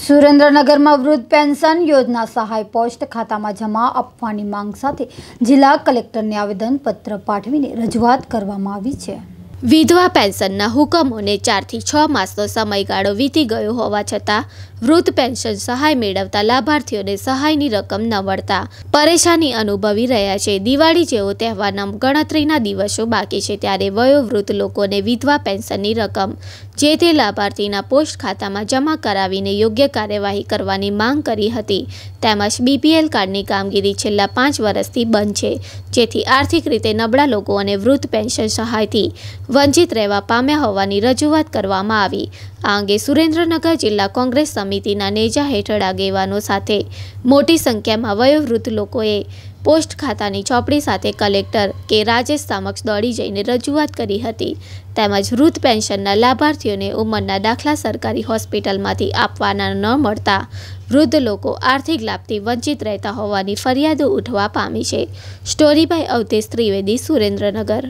સુરેન્દ્રનગરમાં વૃદ્ધ પેન્શન યોજના સહાય પોસ્ટ ખાતામાં જમા આપવાની માંગ સાથે જિલ્લા કલેક્ટરને આવેદનપત્ર પાઠવીને રજૂઆત કરવામાં આવી છે વિધવા પેન્શનના હુકમોને ચારથી છ માસનો સમયગાળો વીતી ગયો હોવા છતાં વૃદ્ધ પેન્શન સહાય મેળવતા લાભાર્થીઓને સહાયની રકમ ન મળતા પરેશાની અનુભવી રહ્યા છે દિવાળી જેવો તહેવારના ગણતરીના દિવસો બાકી છે ત્યારે વયોવૃદ્ધ લોકોને વિધવા પેન્શનની રકમ જે તે લાભાર્થીના પોસ્ટ ખાતામાં જમા કરાવીને યોગ્ય કાર્યવાહી કરવાની માંગ કરી હતી તેમજ બીપીએલ કાર્ડની કામગીરી છેલ્લા પાંચ વર્ષથી બંધ છે જેથી આર્થિક રીતે નબળા લોકો અને વૃદ્ધ પેન્શન સહાયથી વંચિત રહેવા પામ્યા હોવાની રજૂઆત કરવામાં આવી આ અંગે સુરેન્દ્રનગર જિલ્લા કોંગ્રેસ સમિતિના નેજા હેઠળ આગેવાનો સાથે મોટી સંખ્યામાં વયોવૃદ્ધ લોકોએ પોસ્ટ ખાતાની ચોપડી સાથે કલેક્ટર કે રાજેશ સમક્ષ દોડી જઈને રજૂઆત કરી હતી તેમજ વૃદ્ધ પેન્શનના લાભાર્થીઓને ઉંમરના દાખલા સરકારી હોસ્પિટલમાંથી આપવાના ન મળતા વૃદ્ધ લોકો આર્થિક લાભથી વંચિત રહેતા હોવાની ફરિયાદો ઉઠવા પામી છે સ્ટોરી બાય અવધેશ ત્રિવેદી સુરેન્દ્રનગર